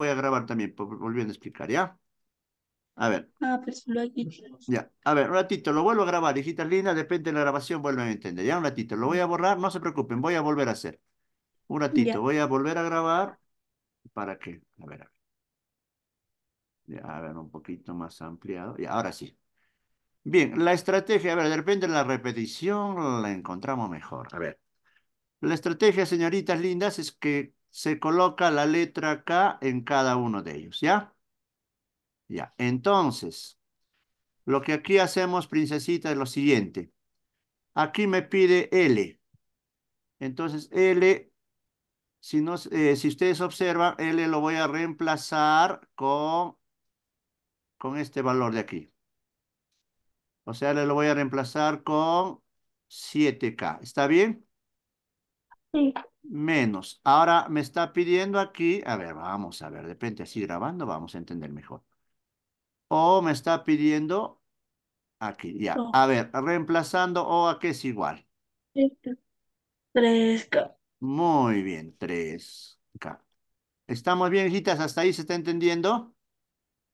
voy a grabar también, volviendo a explicar, ¿ya? A ver. Ah, pues lo he dicho. Ya, a ver, un ratito, lo vuelvo a grabar, hijitas lindas, depende de la grabación, vuelven a entender, ya, un ratito, lo voy a borrar, no se preocupen, voy a volver a hacer. Un ratito, voy a volver a grabar, ¿para qué? A ver, a ver. Ya, a ver, un poquito más ampliado, Y ahora sí. Bien, la estrategia, a ver, de la repetición la encontramos mejor, a ver. La estrategia, señoritas lindas, es que se coloca la letra K en cada uno de ellos, ¿ya? Ya, entonces, lo que aquí hacemos, princesita, es lo siguiente. Aquí me pide L. Entonces, L, si, no, eh, si ustedes observan, L lo voy a reemplazar con, con este valor de aquí. O sea, le lo voy a reemplazar con 7K. ¿Está bien? Menos. Ahora me está pidiendo aquí, a ver, vamos a ver, de repente así grabando vamos a entender mejor. O me está pidiendo aquí, ya. A ver, reemplazando O a qué es igual. 3K. Muy bien, 3K. ¿Estamos bien, hijitas? ¿Hasta ahí se está entendiendo?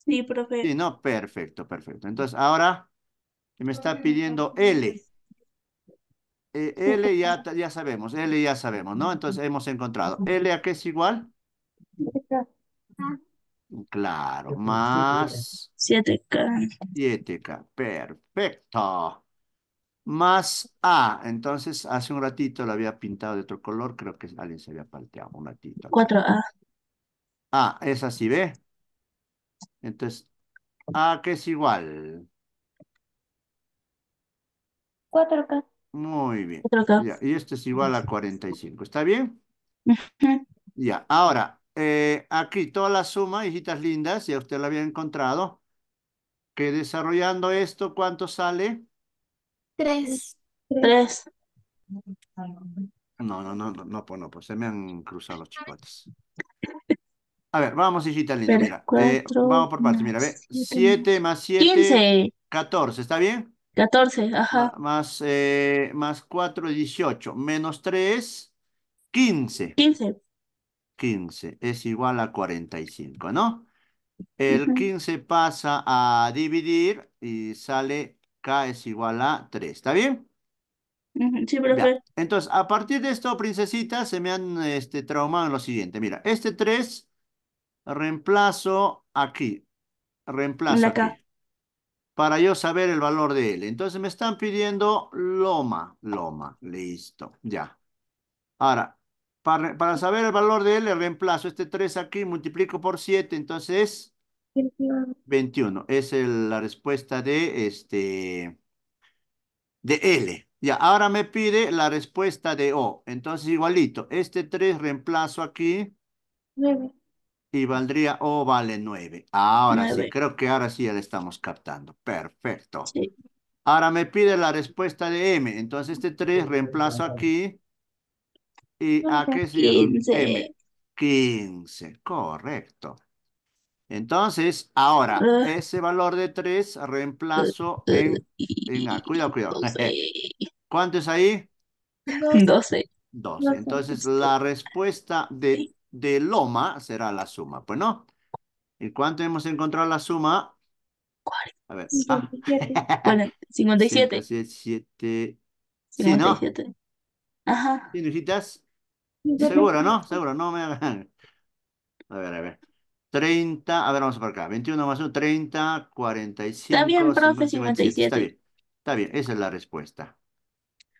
Sí, profe. no, perfecto, perfecto. Entonces, ahora me está pidiendo L. Eh, L ya, ya sabemos, L ya sabemos, ¿no? Entonces hemos encontrado. ¿L a qué es igual? Claro, más... 7K. 7K, perfecto. Más A, entonces hace un ratito lo había pintado de otro color, creo que alguien se había palteado un ratito. 4A. A, ah, es así, ¿ve? Entonces, A qué es igual. 4K. Muy bien. y este es igual a 45. ¿Está bien? Ya, ahora, eh, aquí toda la suma, hijitas lindas, ya usted la había encontrado, que desarrollando esto, ¿cuánto sale? Tres. Tres. No, no, no, no, no, pues no, pues se me han cruzado los chicotes. A ver, vamos, hijita linda, mira. Eh, vamos por partes, mira, ve. Siete más siete, 14, ¿está bien? 14, ajá. Más, 4, eh, 18. Menos 3, 15. 15. 15 es igual a 45, ¿no? El 15 pasa a dividir y sale K es igual a 3, ¿está bien? Sí, profe. Entonces, a partir de esto, princesita, se me han este, traumado en lo siguiente. Mira, este 3 reemplazo aquí. Reemplazo aquí para yo saber el valor de L. Entonces me están pidiendo loma, loma, listo, ya. Ahora, para, saber el valor de L, reemplazo este 3 aquí, multiplico por 7, entonces 21. Es la respuesta de este de L. Ya, ahora me pide la respuesta de O. Entonces, igualito, este 3 reemplazo aquí. 9. Y valdría O oh, vale 9. Ahora sí, creo que ahora sí ya le estamos captando. Perfecto. Ahora me pide la respuesta de M. Entonces este 3 reemplazo aquí. ¿Y a qué sirve M? 15, correcto. Entonces, ahora, ah. ese valor de 3 reemplazo en, Cuidado, cuidado. ¿Cuánto es ahí? 12. 12. Entonces, la respuesta de de loma será la suma. Pues no. ¿Y cuánto hemos encontrado la suma? ¿Cuál? A ver. 57. Ah. 57. 57. 57. Sí, ¿no? Ajá. ¿Sí, necesitas? Seguro, ¿no? Seguro, no me hagan. A ver, a ver. 30, a ver, vamos por acá. 21 más 1, 30, 47. Está bien, profe, 57. Está bien, está bien, esa es la respuesta.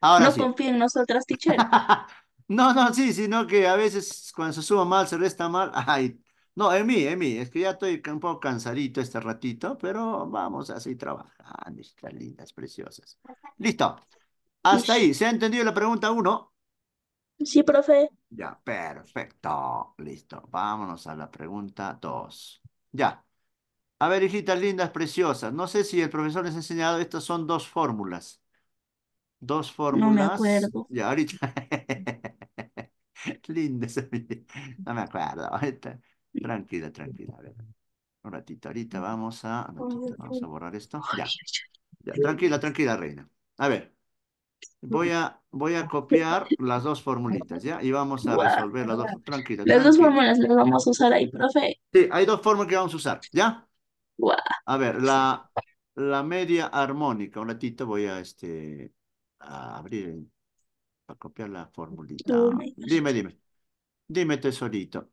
Ahora no sí. confía en nosotras, teacher. No, no, sí, sino que a veces cuando se suma mal, se resta mal. Ay, no, en mí, en mí, es que ya estoy un poco cansadito este ratito, pero vamos a seguir trabajando, lindas, preciosas. Listo. Hasta ahí. ¿Se ha entendido la pregunta uno? Sí, profe. Ya, perfecto. Listo. Vámonos a la pregunta dos. Ya. A ver, hijitas lindas, preciosas. No sé si el profesor les ha enseñado, estas son dos fórmulas. Dos fórmulas. No me acuerdo. Ya, ahorita. linda No me acuerdo. Tranquila, tranquila. Un ratito, ahorita vamos a. vamos a borrar esto. Tranquila, tranquila, reina. A ver. Voy a, voy a copiar las dos formulitas, ¿ya? Y vamos a resolver las dos. Tranquila. Las dos fórmulas las vamos a usar ahí, profe. Sí, hay dos fórmulas que vamos a usar, ¿ya? A ver, la, la media armónica. Un ratito voy a, este, a abrir per copiare la formulita. Dimmi, dimmi, dimmi tesorito.